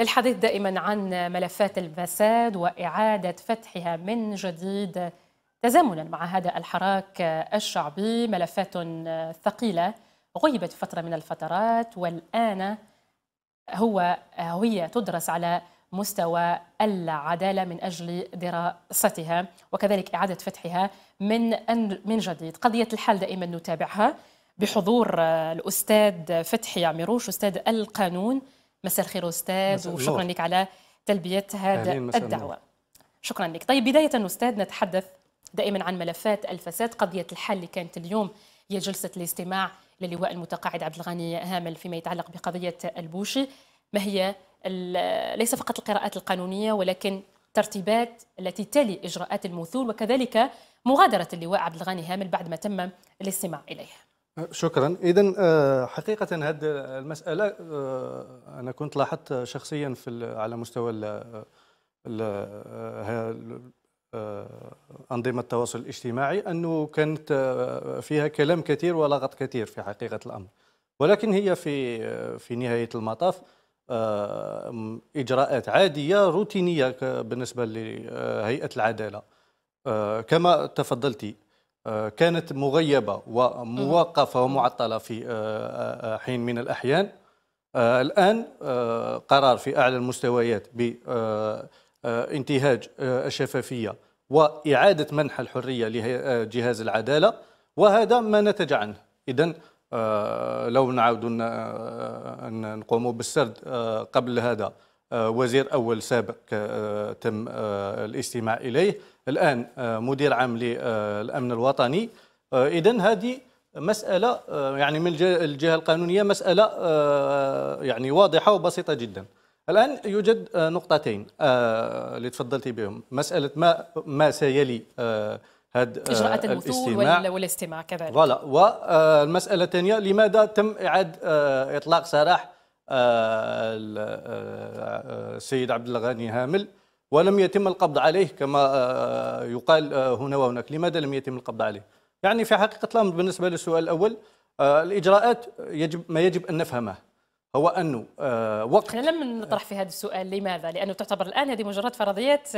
للحديث دائما عن ملفات الفساد وإعادة فتحها من جديد تزامنا مع هذا الحراك الشعبي ملفات ثقيلة غيبت فترة من الفترات والآن هو هي تدرس على مستوى العداله من اجل دراستها وكذلك اعاده فتحها من من جديد، قضيه الحال دائما نتابعها بحضور الاستاذ فتحي عميروش استاذ القانون مساء الخير أستاذ وشكرا لك على تلبية هذا الدعوة شكرا لك طيب بداية أستاذ نتحدث دائما عن ملفات الفساد قضية الحل اللي كانت اليوم هي جلسة الاستماع للواء المتقاعد عبد الغني هامل فيما يتعلق بقضية البوشي ما هي ليس فقط القراءات القانونية ولكن ترتيبات التي تلي إجراءات المثول وكذلك مغادرة اللواء عبد الغني هامل بعد ما تم الاستماع إليها شكرا اذا آه، حقيقه هذه المساله آه، انا كنت لاحظت شخصيا في على مستوى آه، أنظمة التواصل الاجتماعي أنه كانت فيها كلام كثير ولغط كثير في حقيقة الأمر ولكن هي في في نهاية المطاف إجراءات عادية روتينية بالنسبة لهيئة العدالة كما تفضلتي آه، كانت مغيبة وموقفة ومعطلة في آه، آه، حين من الأحيان الآن قرار في أعلى المستويات بانتهاج الشفافية وإعادة منح الحرية لجهاز العدالة وهذا ما نتج عنه إذا لو نعود نقوم بالسرد قبل هذا وزير أول سابق تم الاستماع إليه الان آه، مدير عام للامن آه، الوطني آه، اذا هذه مساله يعني من الجهه القانونيه مساله يعني واضحه وبسيطه جدا الان يوجد نقطتين اللي تفضلتي بهم مساله ما ما سيلي هذا اجراءات الوصول والاستماع كذلك فوالا والمساله الثانيه لماذا تم اعاد اطلاق سراح السيد عبد الغني هامل ولم يتم القبض عليه كما آه، آه، يقال آه، هنا وهناك لماذا لم يتم القبض عليه يعني في حقيقة الأمر بالنسبة للسؤال الأول الإجراءات يجب ما يجب أن نفهمه هو انه وقت احنا لم نطرح في هذا السؤال لماذا؟ لانه تعتبر الان هذه مجرد فرضيات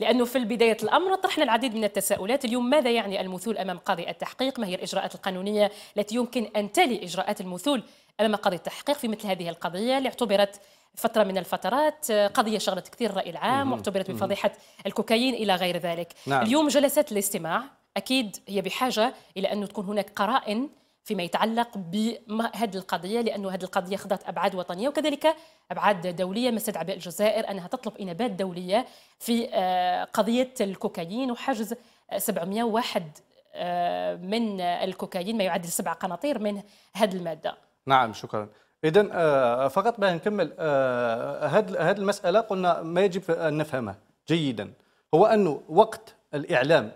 لانه في بدايه الامر طرحنا العديد من التساؤلات، اليوم ماذا يعني المثول امام قاضي التحقيق؟ ما هي الاجراءات القانونيه التي يمكن ان تلي اجراءات المثول امام قاضي التحقيق في مثل هذه القضيه اللي اعتبرت فتره من الفترات آه، قضيه شغلت كثير الراي العام واعتبرت بفضيحه الكوكايين الى غير ذلك نعم. اليوم جلسات الاستماع اكيد هي بحاجه الى انه تكون هناك قرائن فيما يتعلق بهذه القضيه لانه هذه القضيه خضت ابعاد وطنيه وكذلك ابعاد دوليه ما استدعى الجزائر انها تطلب انابات دوليه في آه، قضيه الكوكايين وحجز 701 آه، من الكوكايين ما يعادل سبع قناطير من هذه الماده. نعم شكرا. اذا آه، آه، فقط باه نكمل هذه آه، هذه المساله قلنا ما يجب ان نفهمه جيدا هو انه وقت الاعلام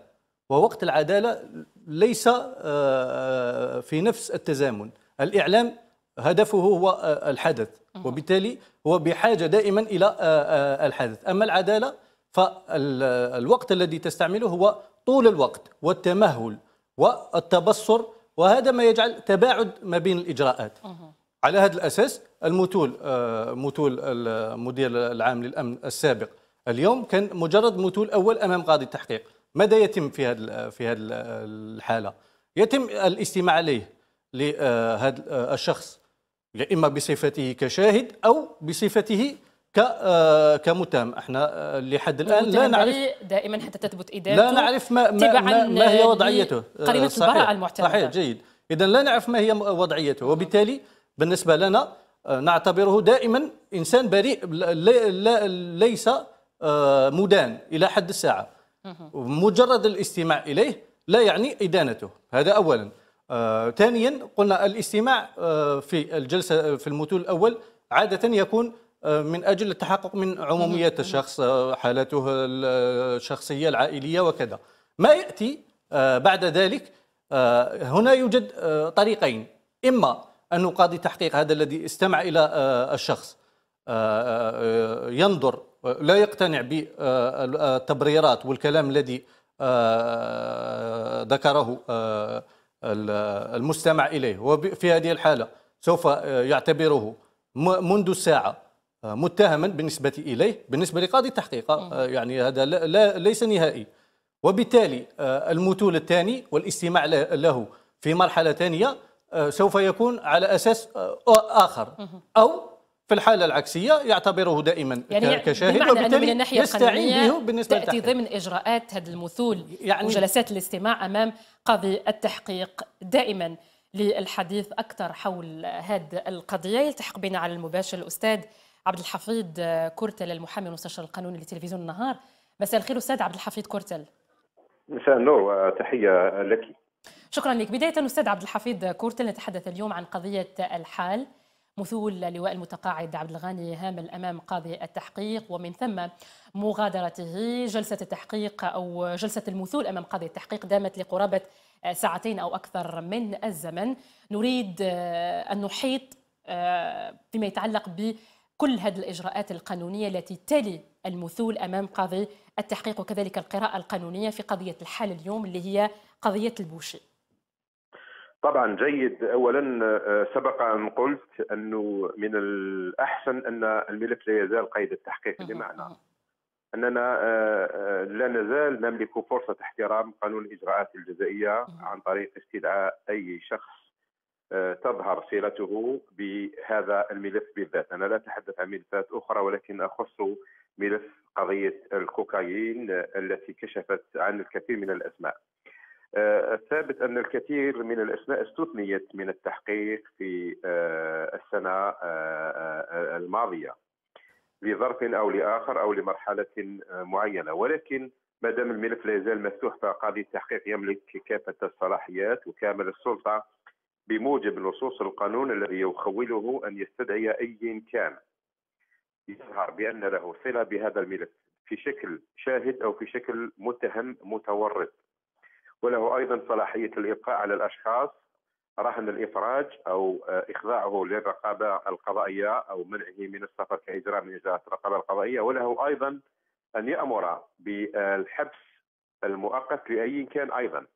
ووقت العداله ليس في نفس التزامن الاعلام هدفه هو الحدث وبالتالي هو بحاجه دائما الى الحدث اما العداله فالوقت الذي تستعمله هو طول الوقت والتمهل والتبصر وهذا ما يجعل تباعد ما بين الاجراءات على هذا الأساس المتول آه، متول المدير العام للأمن السابق اليوم كان مجرد متول أول أمام قاضي التحقيق ماذا يتم في هذا في هذه الحالة يتم الاستماع عليه لهذا آه، آه، الشخص يا إما بصفته كشاهد أو بصفته كمتهم احنا لحد الان لا نعرف دائما حتى تثبت ادانته لا نعرف ما ما, ما, ما هي وضعيته قرينه البراءه المعتمده صحيح جيد اذا لا نعرف ما هي وضعيته وبالتالي بالنسبة لنا آه، نعتبره دائما إنسان بريء ليس آه، مدان إلى حد الساعة مجرد الاستماع إليه لا يعني إدانته هذا أولا آه، ثانيا قلنا الاستماع في الجلسة في المتول الأول عادة يكون من أجل التحقق من عمومية الشخص حالته الشخصية العائلية وكذا ما يأتي بعد ذلك هنا يوجد طريقين إما أنه قاضي تحقيق هذا الذي استمع إلى آه، الشخص آه، آه، ينظر لا يقتنع بالتبريرات والكلام الذي ذكره المستمع إليه وفي هذه الحالة سوف يعتبره منذ الساعة متهما بالنسبة إليه بالنسبة لقاضي التحقيق يعني هذا لا ليس نهائي وبالتالي المثول الثاني والاستماع له في مرحلة ثانية سوف يكون على اساس آه، اخر او في الحالة العكسية يعتبره دائما يعني, يعني كشاهد وبالتالي من الناحية يستعين به بالنسبة تأتي للتحقيق. ضمن إجراءات هذا المثول يعني وجلسات الاستماع أمام قاضي التحقيق دائما للحديث أكثر حول هذه القضية يلتحق بنا على المباشر الأستاذ عبد الحفيظ كورتل المحامي المستشار القانوني لتلفزيون النهار مساء الخير أستاذ عبد الحفيظ كورتل مساء النور وتحية لك شكرا لك بداية أستاذ عبد الحفيظ كورتل نتحدث اليوم عن قضية الحال مثول لواء المتقاعد عبد الغني هامل امام قاضي التحقيق ومن ثم مغادرته جلسه التحقيق او جلسه المثول امام قاضي التحقيق دامت لقرابه ساعتين او اكثر من الزمن نريد ان نحيط آه، فيما يتعلق بكل هذه الاجراءات القانونيه التي تلي المثول امام قاضي التحقيق وكذلك القراءه القانونيه في قضيه الحال اليوم اللي هي قضيه البوشي طبعا جيد اولا آه، سبق ان قلت انه من الاحسن ان الملف لا يزال قيد التحقيق بمعنى اننا آه، آه، لا نزال نملك فرصه احترام قانون الاجراءات الجزائيه عن طريق استدعاء اي شخص تظهر صلته بهذا الملف بالذات انا لا اتحدث عن ملفات اخرى ولكن اخص ملف قضيه الكوكايين التي كشفت عن الكثير من الاسماء آه، الثابت ان الكثير من الاسماء استثنيت من التحقيق في آه، السنه آه، الماضيه لظرف او لاخر او لمرحله معينه ولكن ما دام الملف لا يزال مفتوح فقاضي التحقيق يملك كافه الصلاحيات وكامل السلطه بموجب نصوص القانون الذي يخوله ان يستدعي اي كان يظهر بان له صله بهذا الملف في شكل شاهد او في شكل متهم متورط وله أيضا صلاحية الإبقاء على الأشخاص رهن الإفراج أو آه، إخضاعه للرقابة القضائية أو منعه من السفر كإجراء من إجراءات الرقابة القضائية وله أيضا أن يأمر بالحبس المؤقت لأي كان أيضا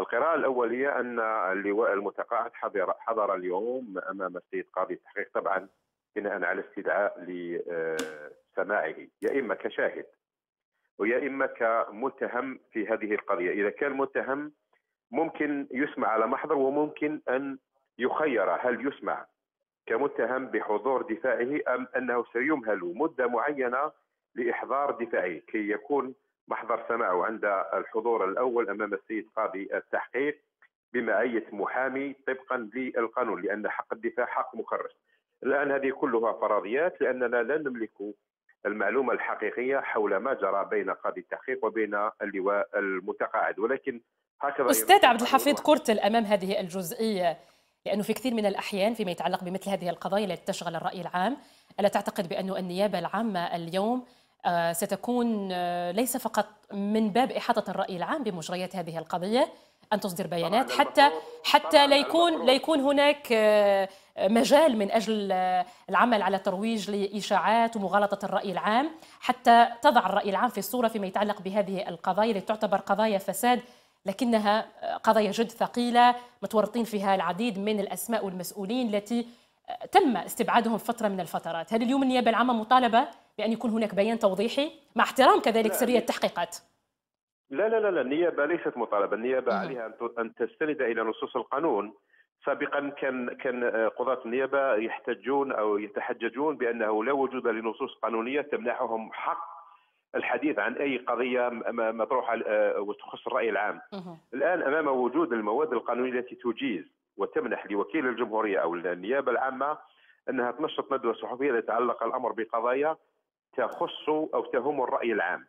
القراءة الأولية أن اللواء المتقاعد حضر, حضر اليوم أمام السيد قاضي التحقيق طبعا بناء على استدعاء لسماعه آه، يا إما كشاهد ويا إما كمتهم في هذه القضية إذا كان متهم ممكن يسمع على محضر وممكن أن يخير هل يسمع كمتهم بحضور دفاعه أم أنه سيمهل مدة معينة لإحضار دفاعه كي يكون محضر سماعه عند الحضور الأول أمام السيد قاضي التحقيق بمعية محامي طبقا للقانون لأن حق الدفاع حق مخرج الآن هذه كلها فرضيات لأننا لا نملك المعلومه الحقيقيه حول ما جرى بين قاضي التحقيق وبين اللواء المتقاعد ولكن هكذا استاذ عبد الحفيظ كرتل امام هذه الجزئيه لانه في كثير من الاحيان فيما يتعلق بمثل هذه القضايا التي تشغل الراي العام الا تعتقد بانه النيابه العامه اليوم آه، ستكون آه، ليس فقط من باب احاطه الراي العام بمجريات هذه القضيه ان تصدر بيانات حتى حتى لا يكون لا يكون هناك آه، مجال من أجل العمل على ترويج لإشاعات ومغالطة الرأي العام حتى تضع الرأي العام في الصورة فيما يتعلق بهذه القضايا التي تعتبر قضايا فساد لكنها قضايا جد ثقيلة متورطين فيها العديد من الأسماء والمسؤولين التي تم استبعادهم فترة من الفترات هل اليوم النيابة العامة مطالبة بأن يكون هناك بيان توضيحي مع احترام كذلك سرية التحقيقات لا لا لا, لا. النيابة ليست مطالبة النيابة عليها أن تستند إلى نصوص القانون سابقا كان كان آه، قضاة النيابة يحتجون أو يتحججون بأنه لا وجود لنصوص قانونية تمنحهم حق الحديث عن اي قضيه مطروحه آه، وتخص الراي العام. الان امام وجود المواد القانونيه التي تجيز وتمنح لوكيل الجمهوريه او النيابه العامه انها تنشط ندوه صحفيه يتعلق الامر بقضايا تخص او تهم الراي العام.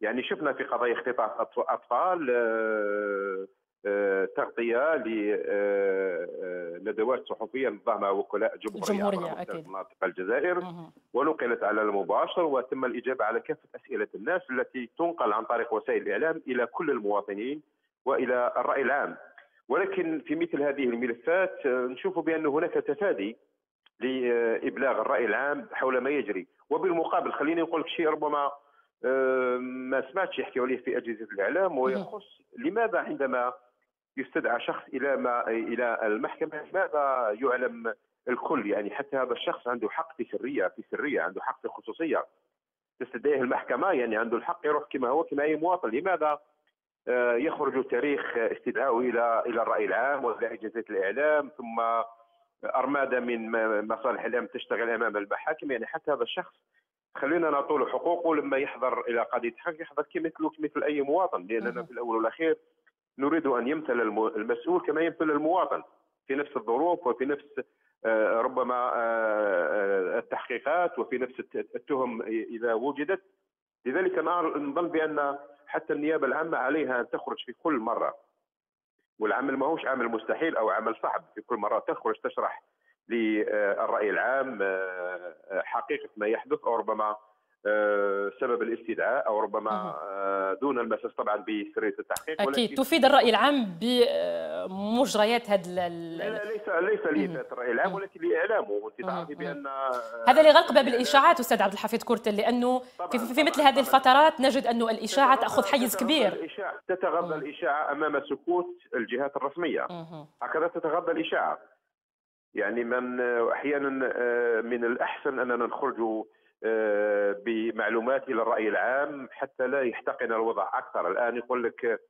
يعني شفنا في قضايا اختطاف اطفال آه، تغطيه لندوات آه، آه، صحفيه نظمها وكلاء جمهوريه, جمهورية أكيد. مناطق الجزائر ونقلت على المباشر وتم الاجابه على كافه اسئله الناس التي تنقل عن طريق وسائل الاعلام الى كل المواطنين والى الراي العام ولكن في مثل هذه الملفات آه، نشوف بان هناك تفادي لابلاغ الراي العام حول ما يجري وبالمقابل خليني نقول لك شيء ربما ما سمعتش يحكي عليه في اجهزه الاعلام ويخص لماذا عندما يستدعى شخص الى ما الى المحكمه ماذا يعلم الكل يعني حتى هذا الشخص عنده حق في سريه في سريه عنده حق في خصوصيه تستدعيه المحكمه يعني عنده الحق يروح كما هو كما اي مواطن لماذا آه، يخرج تاريخ استدعائه الى الى الراي العام ولا اجازه الاعلام ثم ارماده من مصالح الاعلام تشتغل امام المحاكم يعني حتى هذا الشخص خلينا نعطوا له حقوقه لما يحضر الى قضيه حق يحضر كمثله كمثل اي مواطن لاننا في الاول والاخير نريد أن يمثل المسؤول كما يمثل المواطن في نفس الظروف وفي نفس آه، ربما آه، آه، التحقيقات وفي نفس التهم إذا وجدت لذلك نظن بأن حتى النيابة العامة عليها أن تخرج في كل مرة والعمل ماهوش عمل مستحيل أو عمل صعب في كل مرة تخرج تشرح للرأي العام حقيقة ما يحدث أو ربما آه، سبب الاستدعاء او ربما آه، دون المساس طبعا بسريه التحقيق اكيد تفيد الراي العام بمجريات آه، هذا لا ليس ليس لافاده الراي العام ولكن لاعلامه وانت تعرفي بان هذا اللي غلق باب يعني الاشاعات استاذ عبد الحفيظ كورتل لانه في, في مثل هذه الفترات نجد انه الاشاعه تاخذ حيز كبير الإشاعة. تتغذى الاشاعه امام سكوت الجهات الرسميه هكذا تتغذى الاشاعه يعني من احيانا من الاحسن اننا نخرج بمعلومات الى الراي العام حتى لا يحتقن الوضع اكثر الان يقول لك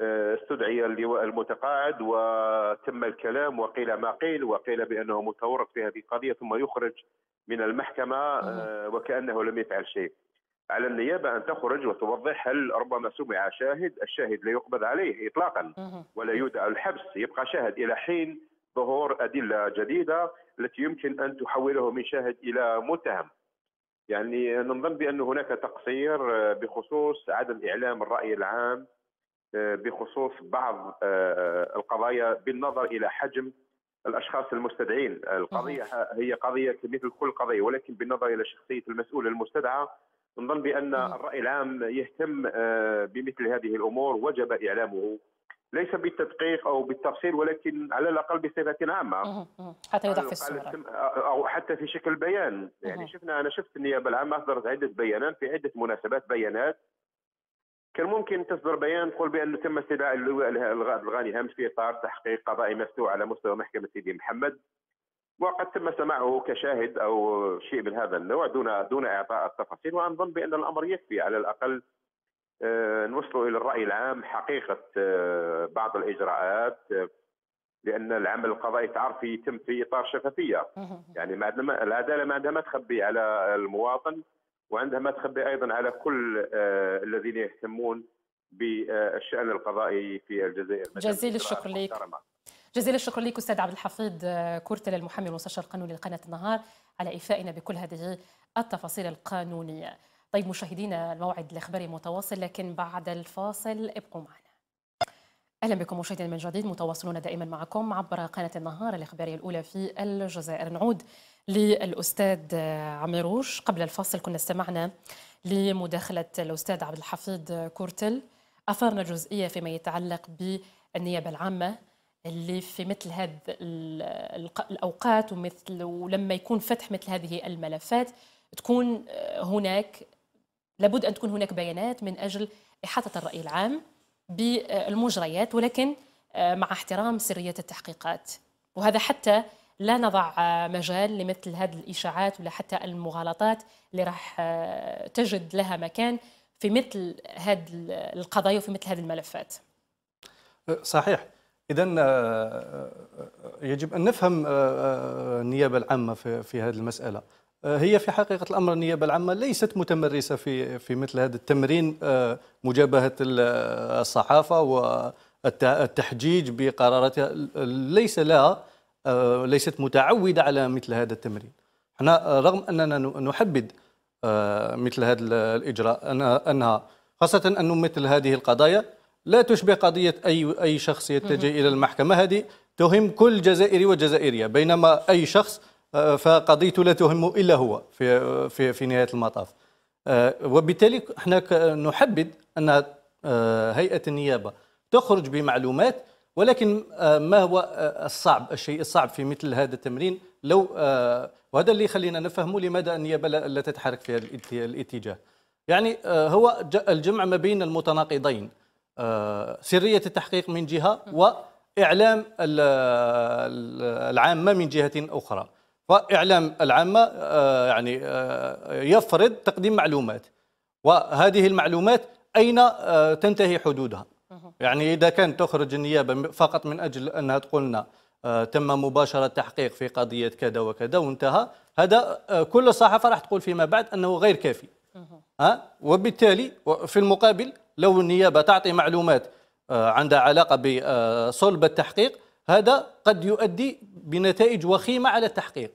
آه، استدعي اللواء المتقاعد وتم الكلام وقيل ما قيل وقيل بانه متورط في هذه القضيه ثم يخرج من المحكمه آه، وكانه لم يفعل شيء. على النيابه ان تخرج وتوضح هل ربما سمع شاهد، الشاهد لا يقبض عليه اطلاقا ولا يودع الحبس، يبقى شاهد الى حين ظهور ادله جديده التي يمكن ان تحوله من شاهد الى متهم. يعني نظن بأن هناك تقصير آه، بخصوص عدم إعلام الرأي العام آه، بخصوص بعض آه، القضايا بالنظر إلى حجم الأشخاص المستدعين القضية هي قضية مثل كل قضية ولكن بالنظر إلى شخصية المسؤول المستدعى نظن بأن الرأي العام يهتم بمثل هذه الأمور وجب إعلامه ليس بالتدقيق او بالتفصيل ولكن على الاقل بصفه عامه حتى يوضح في الصوره او حتى في شكل بيان يعني شفنا انا شفت النيابه العامه اصدرت عده بيانات في عده مناسبات بيانات كان ممكن تصدر بيان تقول بانه تم استدعاء اللواء الغاني امس في اطار تحقيق قضائي مفتوح على مستوى محكمه سيدي محمد وقد تم سماعه كشاهد او شيء من هذا النوع دون دون اعطاء التفاصيل وانظن بان الامر يكفي على الاقل آه، نوصلوا الى الراي العام حقيقه آه، بعض الاجراءات آه، لان العمل القضائي تعرف يتم في اطار شفافيه يعني ما عندنا العداله ما عندها ما تخبي على المواطن وعندها ما تخبي ايضا على كل الذين يهتمون بالشان القضائي في الجزائر جزيل الشكر لك جزيل الشكر لك استاذ عبد الحفيظ كورتل المحامي المستشار القانوني لقناه النهار على افائنا بكل هذه التفاصيل القانونيه طيب مشاهدينا الموعد الإخباري متواصل لكن بعد الفاصل ابقوا معنا اهلا بكم مشاهدينا من جديد متواصلون دائما معكم عبر قناه النهار الاخباريه الاولى في الجزائر نعود للاستاذ عميروش قبل الفاصل كنا استمعنا لمداخله الاستاذ عبد الحفيظ كورتل اثارنا جزئيه فيما يتعلق بالنيابه العامه اللي في مثل هذه الاوقات ومثل ولما يكون فتح مثل هذه الملفات تكون آه، هناك لابد أن تكون هناك بيانات من أجل إحاطة الرأي العام بالمجريات ولكن آه، مع احترام سرية التحقيقات وهذا حتى لا نضع آه، مجال لمثل هذه الإشاعات ولا حتى المغالطات اللي راح آه، تجد لها مكان في مثل هذه القضايا وفي مثل هذه الملفات صحيح اذا يجب ان نفهم النيابه العامه في هذه المساله آه، هي في حقيقة الأمر النيابة العامة ليست متمرسة في في مثل هذا التمرين آه، مجابهة الصحافة والتحجيج بقراراتها ليس لها آه، ليست متعودة على مثل هذا التمرين احنا رغم أننا نحبد مثل هذا الإجراء أنها خاصة أنه مثل هذه القضايا لا تشبه قضية أي أي شخص يتجه إلى المحكمة هذه تهم كل جزائري وجزائرية بينما أي شخص آه، فقضيته لا تهم الا هو في في في نهايه المطاف آه، وبالتالي احنا نحبذ ان آه، هيئه النيابه تخرج بمعلومات ولكن ما هو الصعب الشيء الصعب في مثل هذا التمرين لو وهذا اللي يخلينا نفهموا لماذا النيابه لا تتحرك في هذا الاتجاه يعني هو الجمع ما بين المتناقضين سريه التحقيق من جهه واعلام العامه من جهه اخرى فإعلام العامة آه، يعني آه، يفرض تقديم معلومات وهذه المعلومات أين آه، تنتهي حدودها يعني إذا كانت تخرج النيابة فقط من أجل أنها تقول لنا تم مباشرة تحقيق في قضية كذا وكذا وانتهى هذا كل صحافة راح تقول فيما بعد أنه غير كافي ها وبالتالي في المقابل لو النيابة تعطي معلومات عندها علاقة بصلب التحقيق هذا قد يؤدي بنتائج وخيمة على التحقيق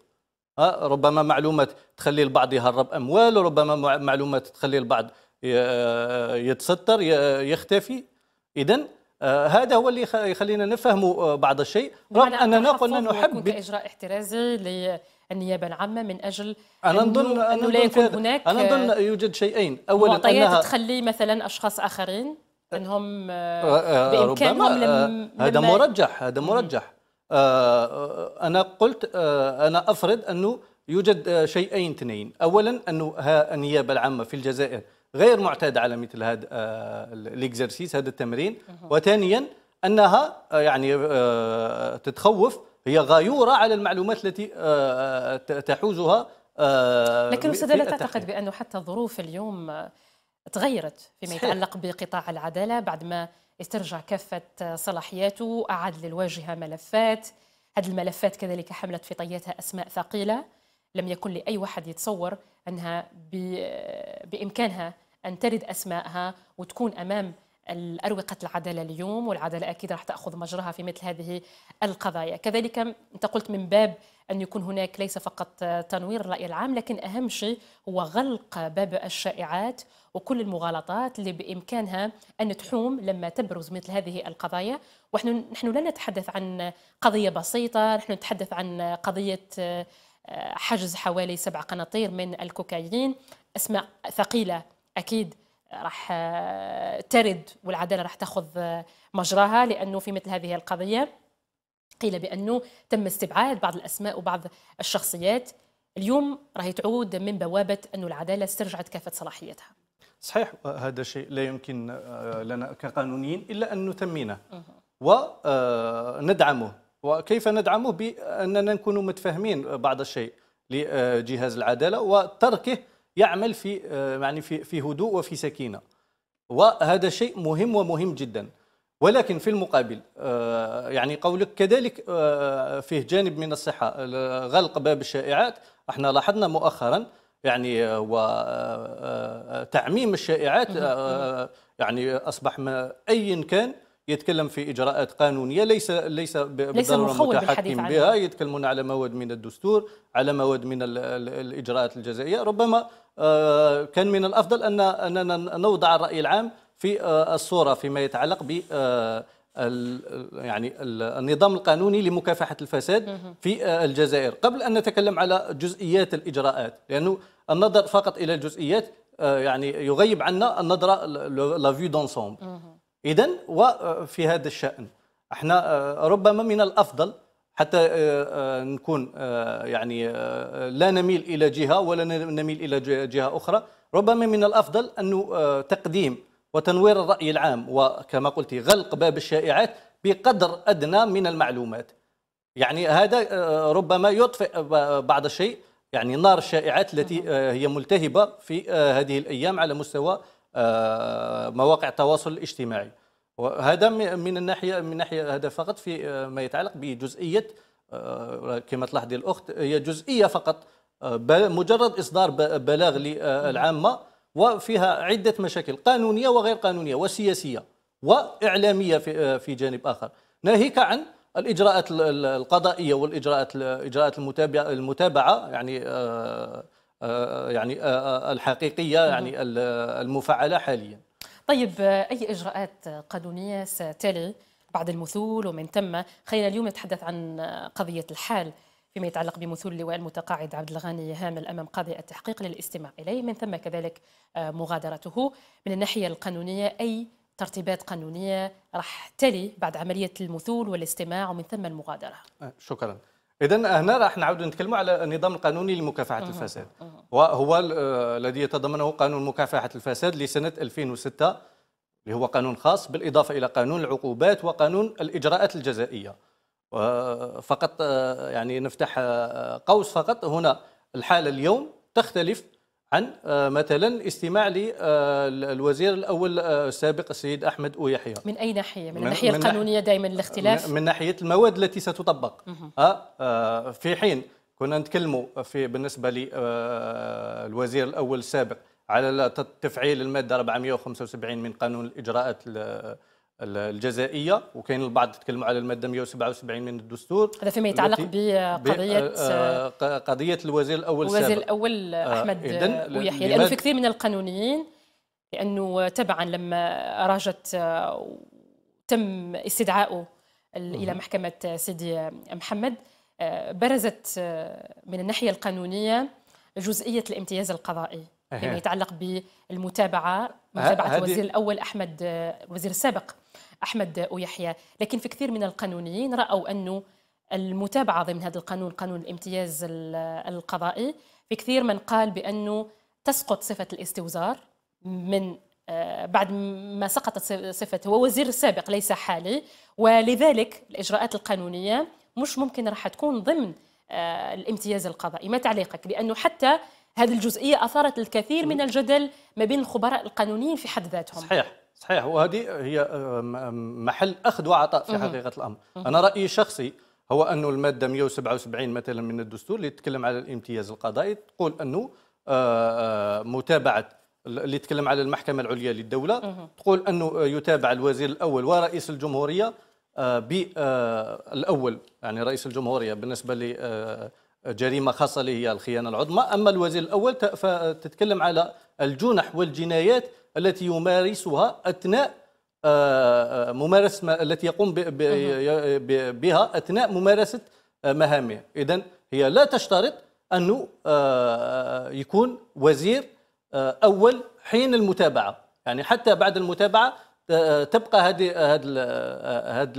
ربما معلومات تخلي البعض يهرب أموال ربما معلومات تخلي البعض آه، يتستر يختفي إذا آه، هذا هو اللي يخلينا نفهم آه، بعض الشيء رغم أننا قلنا نحب كإجراء احترازي للنيابه العامه من اجل انا انه لا يكون هناك انا نظن يوجد شيئين اولا معطيات تخلي مثلا اشخاص اخرين انهم آه، بامكانهم آه، لم هذا مرجح هذا مرجح آه، انا قلت انا افرض انه يوجد شيئين اثنين اولا انه النيابه العامه في الجزائر غير معتاد على مثل هذا الاكزرسيس هذا التمرين وثانيا انها يعني تتخوف هي غيوره على المعلومات التي تحوزها لكن استاذ لا تعتقد بانه حتى ظروف اليوم تغيرت فيما يتعلق بقطاع العدالة بعد ما استرجع كافة صلاحياته أعاد للواجهة ملفات هذه الملفات كذلك حملت في طياتها أسماء ثقيلة لم يكن لأي واحد يتصور أنها بإمكانها أن ترد أسماءها وتكون أمام الأروقة العدالة اليوم والعدالة أكيد راح تأخذ مجراها في مثل هذه القضايا كذلك أنت قلت من باب أن يكون هناك ليس فقط تنوير الرأي العام لكن أهم شيء هو غلق باب الشائعات وكل المغالطات اللي بإمكانها أن تحوم لما تبرز مثل هذه القضايا ونحن نحن لا نتحدث عن قضية بسيطة نحن نتحدث عن قضية آه، حجز حوالي سبع قناطير من الكوكايين أسماء ثقيلة أكيد راح آه، ترد والعداله راح تاخذ آه، مجراها لانه في مثل هذه القضيه قيل بانه تم استبعاد بعض الاسماء وبعض الشخصيات اليوم راهي تعود من بوابه انه العداله استرجعت كافه صلاحيتها صحيح هذا شيء لا يمكن آه، لنا كقانونيين الا ان نثمنه وندعمه وكيف ندعمه باننا نكون متفاهمين بعض الشيء لجهاز العداله وتركه يعمل في آه، يعني في في هدوء وفي سكينه وهذا شيء مهم ومهم جدا ولكن في المقابل آه، يعني قولك كذلك آه، فيه جانب من الصحه غلق باب الشائعات احنا لاحظنا مؤخرا يعني وتعميم الشائعات يعني اصبح ما ايا كان يتكلم في اجراءات قانونيه ليس ليس بالضروره متحكم بها يتكلمون على مواد من الدستور على مواد من الاجراءات الجزائيه ربما آه، كان من الافضل ان اننا نوضع الراي العام في آه، الصوره فيما يتعلق ب آه، يعني النظام القانوني لمكافحه الفساد في الجزائر قبل ان نتكلم على جزئيات الاجراءات لانه النظر فقط الى الجزئيات يعني يغيب عنا النظره لا فيو دونسومبل إذا وفي آه، هذا الشأن احنا آه، ربما من الأفضل حتى آه، نكون يعني لا نميل إلى جهة ولا نميل إلى جهة أخرى ربما من الأفضل أن تقديم وتنوير الرأي العام وكما قلت غلق باب الشائعات بقدر أدنى من المعلومات يعني هذا ربما يطفئ بعض الشيء يعني نار الشائعات التي هي ملتهبة في هذه الأيام على مستوى آه، مواقع التواصل الاجتماعي وهذا من الناحيه من ناحيه هذا فقط في آه، ما يتعلق بجزئيه آه، كما تلاحظي الاخت هي جزئيه فقط مجرد اصدار بلاغ للعامه وفيها عده مشاكل قانونيه وغير قانونيه وسياسيه واعلاميه في جانب اخر ناهيك عن الاجراءات القضائيه والاجراءات الاجراءات المتابعه المتابعه يعني آه، يعني آه، آه، الحقيقيه يعني المفعله حاليا. طيب اي اجراءات قانونيه ستلي بعد المثول ومن ثم خلينا اليوم نتحدث عن قضيه الحال فيما يتعلق بمثول اللواء المتقاعد عبد الغني هامل امام قاضي التحقيق للاستماع اليه من ثم كذلك مغادرته من الناحيه القانونيه اي ترتيبات قانونيه راح تلي بعد عمليه المثول والاستماع ومن ثم المغادره شكرا اذا هنا راح نعود نتكلموا على النظام القانوني لمكافحه الفساد وهو الذي يتضمنه قانون مكافحه الفساد لسنه 2006 اللي هو قانون خاص بالاضافه الى قانون العقوبات وقانون الاجراءات الجزائيه فقط آه، يعني نفتح آه، قوس فقط هنا الحاله اليوم تختلف عن آه، مثلا استماع للوزير آه، الاول آه، السابق السيد احمد اويحيى من اي ناحيه من, الناحيه القانونيه دائما الاختلاف من ناحيه المواد التي ستطبق أه في حين كنا نتكلموا في بالنسبه للوزير الاول السابق على تفعيل الماده 475 من قانون الاجراءات الجزائيه وكاين البعض تكلموا على الماده 177 من الدستور هذا فيما يتعلق بقضيه آه، آه، قضيه الوزير الاول الوزير الاول آه، احمد ويحيى لانه في كثير من القانونيين لانه تبعا لما راجت تم استدعائه الى محكمه سيدي محمد برزت من الناحيه القانونيه جزئيه الامتياز القضائي فيما يعني يتعلق بالمتابعه متابعه الوزير الاول احمد الوزير السابق أحمد ويحيى لكن في كثير من القانونيين رأوا أنه المتابعة ضمن هذا القانون قانون الامتياز القضائي في كثير من قال بأنه تسقط صفة الاستوزار من آه، بعد ما سقطت صفته هو وزير سابق ليس حالي ولذلك الإجراءات القانونية مش ممكن راح تكون ضمن آه، الامتياز القضائي ما تعليقك لأنه حتى هذه الجزئية أثارت الكثير من الجدل ما بين الخبراء القانونيين في حد ذاتهم صحيح صحيح وهذه هي آه، محل اخذ وعطاء في حقيقه الامر انا رايي الشخصي هو انه الماده 177 مثلا من الدستور اللي تتكلم على الامتياز القضائي تقول انه آه، آه، متابعه اللي تتكلم على المحكمه العليا للدوله تقول انه يتابع الوزير الاول ورئيس الجمهوريه بالاول يعني رئيس الجمهوريه بالنسبه ل جريمه خاصه اللي هي الخيانه العظمى اما الوزير الاول فتتكلم على الجنح والجنايات التي يمارسها اثناء آه، آه، ممارسه التي يقوم بها اثناء ممارسه آه، مهامه اذا هي لا تشترط انه يكون وزير اول حين المتابعه يعني حتى بعد المتابعه تبقى هذه هذا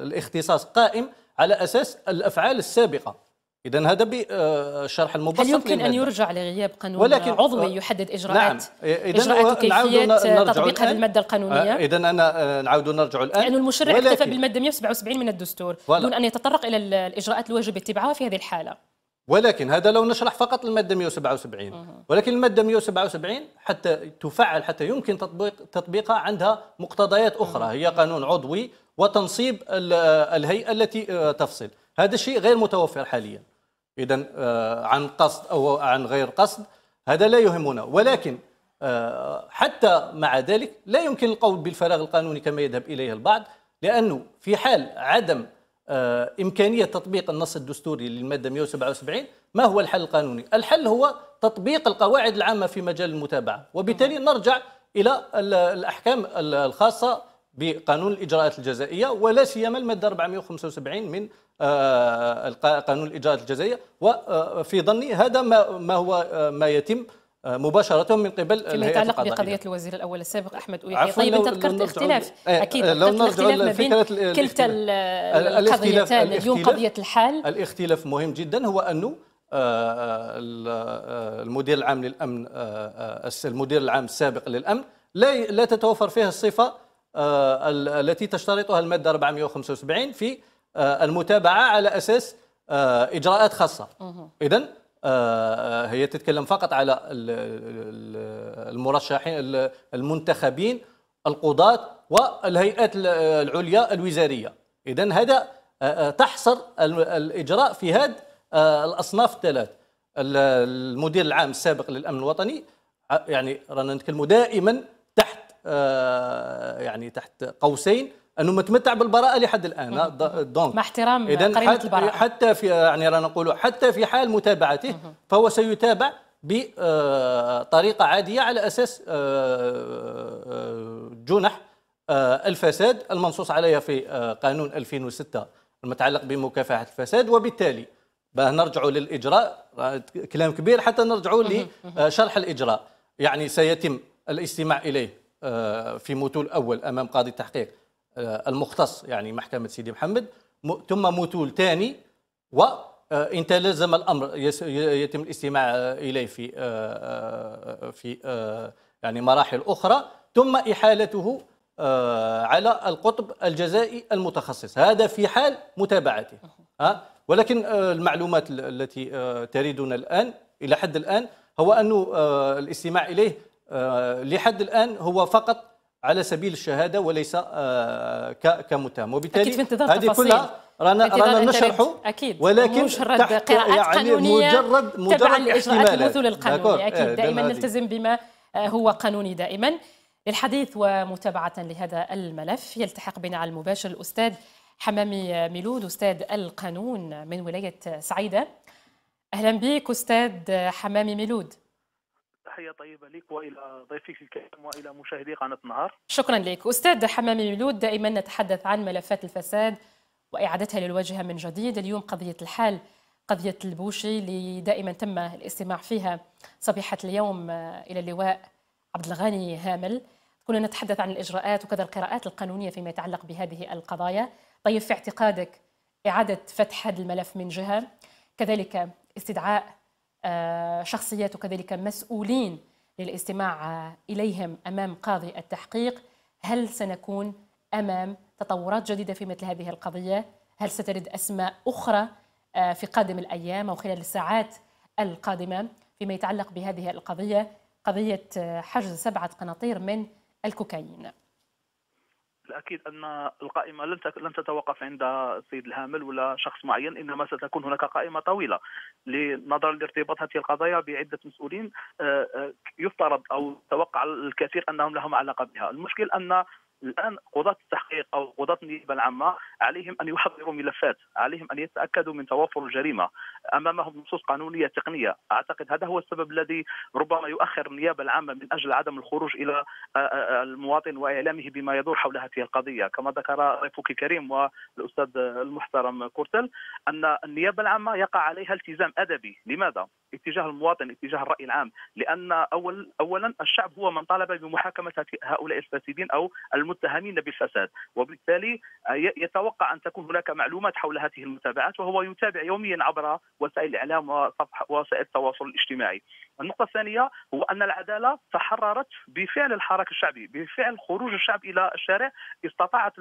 الاختصاص قائم على اساس الافعال السابقه اذا هذا بالشرح آه، المبسط هل يمكن ان يرجع لغياب قانون ولكن عضوي آه، يحدد اجراءات نعم اجراءات كيفيه تطبيق هذه الماده القانونيه آه، اذا انا نعود نرجع الان يعني المشرع اكتفى بالماده 177 من الدستور ولا. دون ان يتطرق الى الاجراءات الواجب اتباعها في هذه الحاله ولكن هذا لو نشرح فقط المادة 177 ولكن المادة 177 حتى تفعل حتى يمكن تطبيق تطبيقها عندها مقتضيات أخرى هي قانون عضوي وتنصيب الهيئة التي آه، تفصل هذا الشيء غير متوفر حاليا إذا آه، عن قصد أو عن غير قصد هذا لا يهمنا ولكن آه، حتى مع ذلك لا يمكن القول بالفراغ القانوني كما يذهب إليه البعض لأنه في حال عدم إمكانية تطبيق النص الدستوري للمادة 177 ما هو الحل القانوني؟ الحل هو تطبيق القواعد العامة في مجال المتابعة وبالتالي نرجع إلى الأحكام الخاصة بقانون الاجراءات الجزائيه ولا سيما الماده 475 من آه، قانون الاجراءات الجزائيه وفي آه، ظني هذا ما ما هو آه، ما يتم مباشرة من قبل فيما يتعلق بقضية الوزير الأول السابق أحمد أويحي طيب أنت ذكرت الاختلاف أكيد لو نرجع ما بين كلتا القضيتان اليوم قضية الحال الاختلاف مهم جدا هو أنه المدير العام للأمن المدير العام السابق للأمن لا لا تتوفر فيه الصفة آه، التي تشترطها المادة 475 في آه، المتابعة على أساس آه، إجراءات خاصة إذا هي تتكلم فقط على المرشحين المنتخبين القضاة والهيئات العليا الوزارية إذا هذا تحصر الإجراء في هذا الأصناف الثلاث المدير العام السابق للأمن الوطني يعني رانا نتكلموا دائما آه، يعني تحت قوسين انه متمتع بالبراءه لحد الان دونك مع احترام قرينه البراءه حتى في يعني رانا نقولوا حتى في حال متابعته فهو سيتابع بطريقه آه، عاديه على اساس آه، جنح الفساد المنصوص عليها في قانون 2006 المتعلق بمكافحه الفساد وبالتالي باه نرجعوا للاجراء كلام كبير حتى نرجعوا لشرح الاجراء يعني سيتم الاستماع اليه آه، في متول اول امام قاضي التحقيق آه، المختص يعني محكمه سيدي محمد ثم متول ثاني وان آه، تلزم الامر يتم الاستماع اليه في في يعني مراحل اخرى ثم احالته على القطب الجزائي المتخصص هذا في حال متابعته ولكن المعلومات التي تريدنا الان الى حد الان هو انه الاستماع اليه آه، لحد الان هو فقط على سبيل الشهاده وليس آه، كمتهم وبالتالي أكيد في انتظار هذه كلها رانا رانا نشرحه اكيد ولكن مجرد قراءات يعني مجرد مجرد الاجراءات المثل القانوني اكيد آه، دائما نلتزم بما هو قانوني دائما للحديث ومتابعه لهذا الملف يلتحق بنا على المباشر الاستاذ حمامي ميلود استاذ القانون من ولايه سعيده اهلا بك استاذ حمامي ميلود تحية طيبة لك وإلى ضيفك الكريم وإلى مشاهدي قناة النهار شكرا لك أستاذ حمامي مولود دائما نتحدث عن ملفات الفساد وإعادتها للواجهة من جديد اليوم قضية الحال قضية البوشي اللي دائما تم الاستماع فيها صبيحة اليوم آه، إلى اللواء عبد الغني هامل كنا نتحدث عن الإجراءات وكذا القراءات القانونية فيما يتعلق بهذه القضايا طيب في اعتقادك إعادة فتح هذا الملف من جهة كذلك استدعاء آه، شخصيات وكذلك مسؤولين للاستماع اليهم امام قاضي التحقيق هل سنكون امام تطورات جديده في مثل هذه القضيه هل سترد اسماء اخرى آه، في قادم الايام او خلال الساعات القادمه فيما يتعلق بهذه القضيه قضيه آه، حجز سبعه قناطير من الكوكايين بالتاكيد ان القائمه لن لن تتوقف عند السيد الهامل ولا شخص معين انما ستكون هناك قائمه طويله لنظرا لارتباط هذه القضايا بعده مسؤولين آه، آه، يفترض او توقع الكثير انهم لهم علاقه بها المشكل ان الان قضاه التحقيق او قضاه النيابه العامه عليهم ان يحضروا ملفات، عليهم ان يتاكدوا من توافر الجريمه، امامهم نصوص قانونيه تقنيه، اعتقد هذا هو السبب الذي ربما يؤخر النيابه العامه من اجل عدم الخروج الى المواطن واعلامه بما يدور حول هذه القضيه، كما ذكر ضيفك كريم والاستاذ المحترم كورتل ان النيابه العامه يقع عليها التزام ادبي، لماذا؟ اتجاه المواطن اتجاه الراي العام لان اول اولا الشعب هو من طالب بمحاكمه هؤلاء الفاسدين او المتهمين بالفساد وبالتالي آه، يتوقع ان تكون هناك معلومات حول هذه المتابعات وهو يتابع يوميا عبر وسائل الاعلام ووسائل التواصل الاجتماعي النقطة الثانية هو أن العدالة تحررت بفعل الحراك الشعبي بفعل خروج الشعب إلى الشارع استطاعت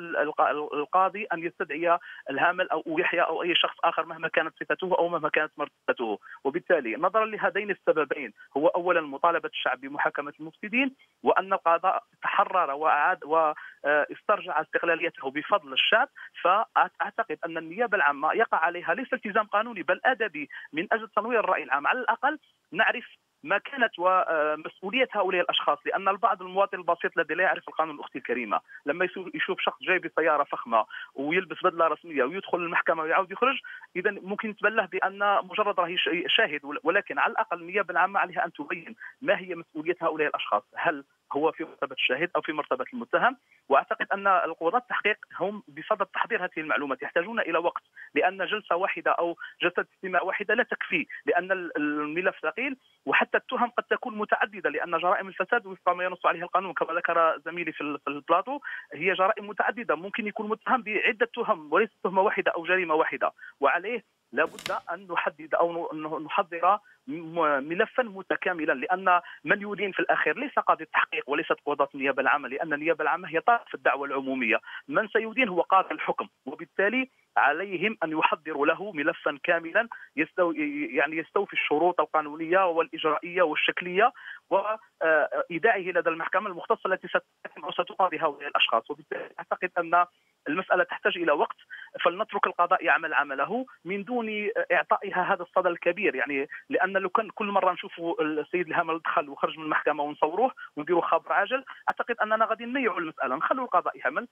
القاضي أن يستدعي الهامل أو يحيى أو أي شخص آخر مهما كانت صفته أو مهما كانت مرتبته وبالتالي نظرا لهذين السببين هو اولا مطالبه الشعب بمحاكمه المفسدين وان القضاء تحرر واعاد واسترجع آه، استقلاليته بفضل الشعب فاعتقد ان النيابه العامه يقع عليها ليس التزام قانوني بل ادبي من اجل تنوير الراي العام على الاقل نعرف مكانة آه، ومسؤولية هؤلاء الأشخاص لأن البعض المواطن البسيط الذي لا يعرف القانون أختي الكريمة لما يشوف شخص جاي بسيارة فخمة ويلبس بدلة رسمية ويدخل المحكمة ويعاود يخرج إذا ممكن يتبله بأن مجرد راهي شاهد ولكن على الأقل النيابة العامة عليها أن تبين ما هي مسؤولية هؤلاء الأشخاص هل هو في مرتبه الشاهد او في مرتبه المتهم واعتقد ان القضاة التحقيق هم بصدد تحضير هذه المعلومات يحتاجون الى وقت لان جلسه واحده او جلسه استماع واحده لا تكفي لان الملف ثقيل وحتى التهم قد تكون متعدده لان جرائم الفساد وفق ما ينص عليه القانون كما ذكر زميلي في البلاطو هي جرائم متعدده ممكن يكون متهم بعده تهم وليس تهمه واحده او جريمه واحده وعليه لابد ان نحدد او نحضر ملفا متكاملا لان من يدين في الاخير ليس قاضي التحقيق وليست قضاه النيابه العامه لان النيابه العامه هي طرف في الدعوه العموميه من سيدين هو قاضي الحكم وبالتالي عليهم ان يحضروا له ملفا كاملا يستوي يعني يستوفي الشروط القانونيه والاجرائيه والشكليه وايداعه لدى المحكمه المختصه التي ستحكم او ستقاضي هؤلاء الاشخاص وبالتالي اعتقد ان المساله تحتاج الى وقت فلنترك القضاء يعمل عمله من دون اعطائها هذا الصدى الكبير يعني لان لان لو كان كل مره نشوفوا السيد الهمل دخل وخرج من المحكمه ونصوروه ونديروا خبر عاجل اعتقد اننا غادي نميعوا المساله نخلوا القضاء يهمل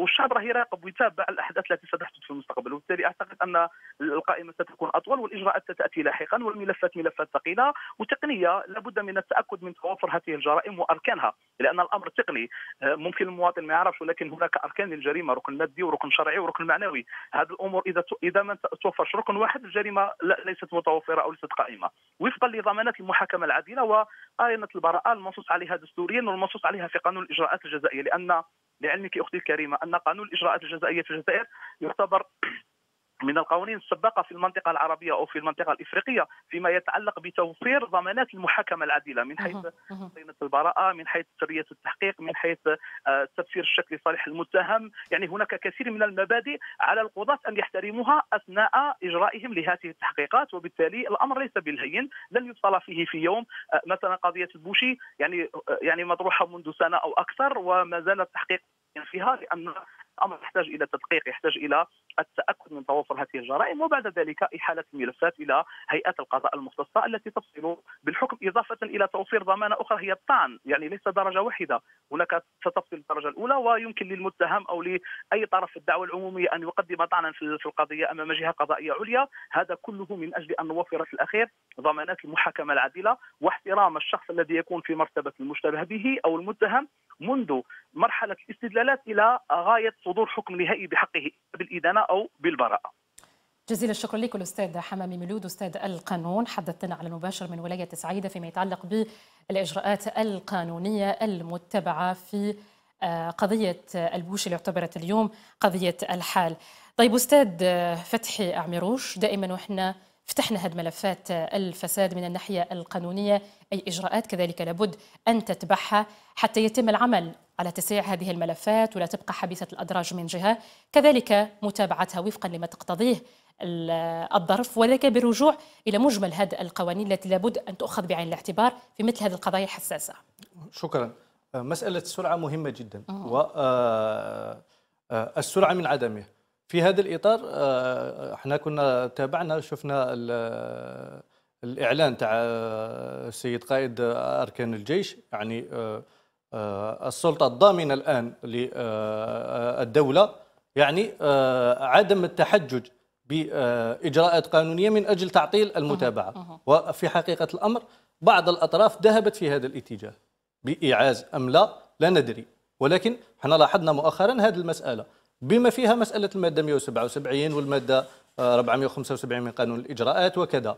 والشعب راه يراقب ويتابع الاحداث التي ستحدث في المستقبل وبالتالي اعتقد ان القائمه ستكون اطول والاجراءات ستاتي لاحقا والملفات ملفات ثقيله وتقنيه لابد من التاكد من توافر هذه الجرائم واركانها لان الامر تقني آه، ممكن المواطن ما يعرفش ولكن هناك اركان للجريمه ركن مادي وركن شرعي وركن معنوي هذه الامور اذا اذا ما توفرش ركن واحد الجريمه ليست متوفره او وليست قائمه وفقا لضمانات المحاكمه العادله وقائمه البراءه المنصوص عليها دستوريا والمنصوص عليها في قانون الاجراءات الجزائيه لان لعلمك اختي الكريمه ان قانون الاجراءات الجزائيه في الجزائر يعتبر من القوانين السباقه في المنطقه العربيه او في المنطقه الافريقيه فيما يتعلق بتوفير ضمانات المحاكمه العادله من حيث قيمه البراءه من حيث سريه التحقيق من حيث آه، تفسير الشك لصالح المتهم يعني هناك كثير من المبادئ على القضاة ان يحترموها اثناء اجرائهم لهذه التحقيقات وبالتالي الامر ليس بالهين لن يفصل فيه في يوم آه، مثلا قضيه البوشي يعني آه، يعني مطروحه منذ سنه او اكثر وما زال التحقيق فيها لان الامر يحتاج الى تدقيق يحتاج الى التاكد من توفر هذه الجرائم وبعد ذلك احاله الملفات الى هيئات القضاء المختصه التي تفصل بالحكم اضافه الى توفير ضمانه اخرى هي الطعن يعني ليس درجه واحده هناك ستفصل الدرجه الاولى ويمكن للمتهم او لاي طرف في الدعوه العموميه ان يقدم طعنا في القضيه امام جهه قضائيه عليا هذا كله من اجل ان نوفر في الاخير ضمانات المحاكمه العادله واحترام الشخص الذي يكون في مرتبه المشتبه به او المتهم منذ مرحله الاستدلالات الى غايه صدور حكم نهائي بحقه بالادانه او بالبراءه جزيل الشكر لك الاستاذ حمامي ميلود استاذ القانون حدثتنا على المباشر من ولايه سعيده فيما يتعلق بالاجراءات القانونيه المتبعه في آه، قضيه البوش اللي اعتبرت اليوم قضيه الحال. طيب استاذ آه، فتحي اعمروش دائما واحنا فتحنا هذه ملفات آه، الفساد من الناحية القانونية أي إجراءات كذلك لابد أن تتبعها حتى يتم العمل على تسريع هذه الملفات ولا تبقى حبيسة الأدراج من جهة كذلك متابعتها وفقا لما تقتضيه آه، الظرف وذلك بالرجوع الى مجمل هذه القوانين التي لابد ان تؤخذ بعين الاعتبار في مثل هذه القضايا الحساسه. شكرا. آه، مساله السرعه مهمه جدا والسرعه من عدمه في هذا الاطار آه، آه، احنا كنا تابعنا شفنا آه، الاعلان تاع السيد قائد اركان الجيش يعني السلطه الضامنه الان للدوله يعني عدم التحجج باجراءات قانونيه من اجل تعطيل المتابعه وفي حقيقه الامر بعض الاطراف ذهبت في هذا الاتجاه بايعاز ام لا لا ندري ولكن احنا لاحظنا مؤخرا هذه المساله بما فيها مسألة المادة 177 والمادة 475 آه، من قانون الإجراءات وكذا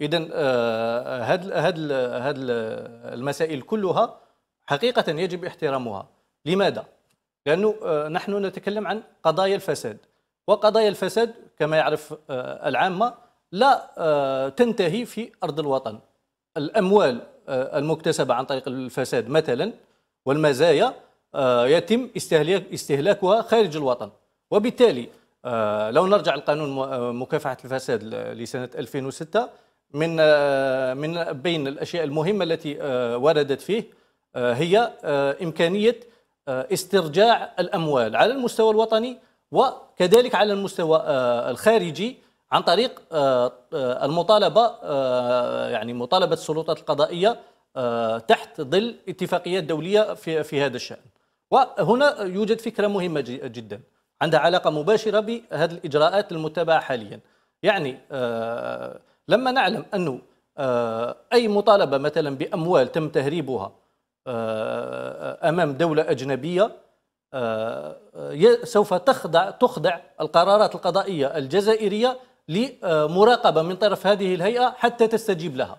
إذا آه، آه، هاد هاد هاد المسائل كلها حقيقة يجب احترامها لماذا؟ لأنه نحن نتكلم عن قضايا الفساد وقضايا الفساد كما يعرف العامة لا تنتهي في أرض الوطن الأموال المكتسبة عن طريق الفساد مثلا والمزايا آه، يتم استهلاكها خارج الوطن وبالتالي آه، لو نرجع لقانون آه، مكافحه الفساد لسنه 2006 من من بين الاشياء المهمه التي وردت فيه هي امكانيه استرجاع الاموال على المستوى الوطني وكذلك على المستوى الخارجي عن طريق المطالبه يعني مطالبه السلطات القضائيه تحت ظل اتفاقيات دوليه في هذا الشان وهنا يوجد فكرة مهمة جدا عندها علاقة مباشرة بهذه الإجراءات المتبعة حاليا يعني آه، لما نعلم أنه آه، أي مطالبة مثلا بأموال تم تهريبها آه، أمام دولة أجنبية سوف تخضع تخضع القرارات القضائية الجزائرية لمراقبة من طرف هذه الهيئة حتى تستجيب لها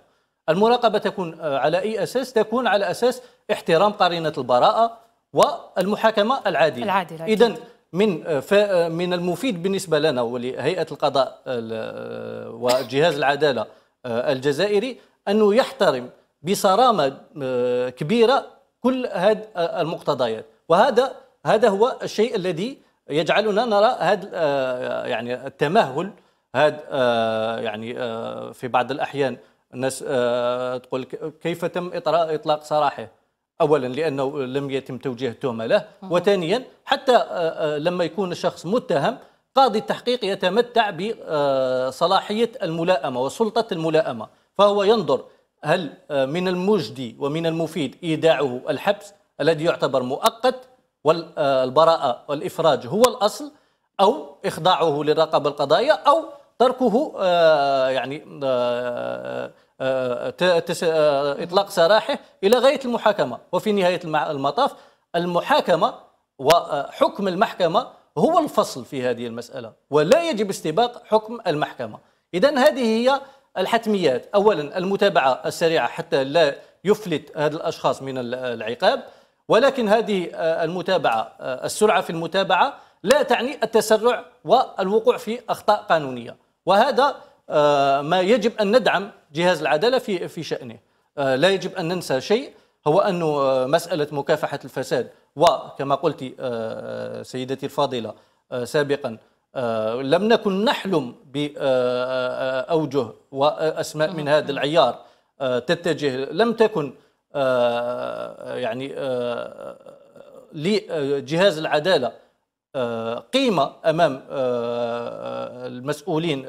المراقبة تكون على أي أساس؟ تكون على أساس احترام قرينة البراءة والمحاكمه العادله, العادلة اذا من آه، آه، من المفيد بالنسبه لنا ولهيئه القضاء آه، وجهاز العداله الجزائري انه يحترم بصرامه كبيره كل هذه المقتضيات وهذا هذا هو الشيء الذي يجعلنا نرى هذا يعني التمهل هذا يعني في بعض الاحيان الناس تقول كيف تم اطلاق سراحه اولا لانه لم يتم توجيه التهمه له وثانيا حتى آه، آه، لما يكون الشخص متهم قاضي التحقيق يتمتع بصلاحيه الملائمه وسلطه الملائمه فهو ينظر هل آه، من المجدي ومن المفيد ايداعه الحبس الذي يعتبر مؤقت والبراءه والافراج هو الاصل او اخضاعه للرقابه القضائيه او تركه يعني آه، آه، آه، اطلاق سراحه الى غايه المحاكمه وفي نهايه المطاف المحاكمه وحكم المحكمه هو الفصل في هذه المساله ولا يجب استباق حكم المحكمه اذا هذه هي الحتميات اولا المتابعه السريعه حتى لا يفلت هذا الاشخاص من العقاب ولكن هذه المتابعه السرعه في المتابعه لا تعني التسرع والوقوع في اخطاء قانونيه وهذا آه، ما يجب أن ندعم جهاز العدالة في في شأنه آه، لا يجب أن ننسى شيء هو أنه آه، مسألة مكافحة الفساد وكما قلت سيدتي الفاضلة سابقا لم نكن نحلم بأوجه وأسماء من هذا العيار تتجه لم تكن يعني لجهاز العداله آه، قيمة أمام آه، آه، المسؤولين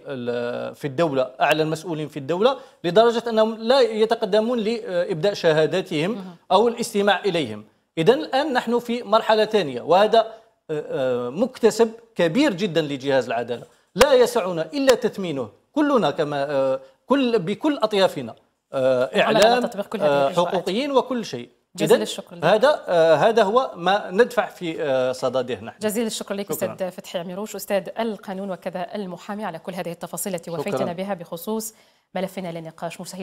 في الدولة أعلى المسؤولين في الدولة لدرجة أنهم لا يتقدمون لإبداء شهاداتهم أو الاستماع إليهم إذا الآن نحن في مرحلة ثانية وهذا مكتسب كبير جدا لجهاز العدالة لا يسعنا إلا تثمينه كلنا كما كل بكل أطيافنا إعلام حقوقيين وكل شيء جزيل الشكر لك. هذا آه هذا هو ما ندفع في آه صدده نحن نعم. جزيل الشكر لك استاذ فتحي عميروش استاذ القانون وكذا المحامي على كل هذه التفاصيل التي وفيتنا بها بخصوص ملفنا للنقاش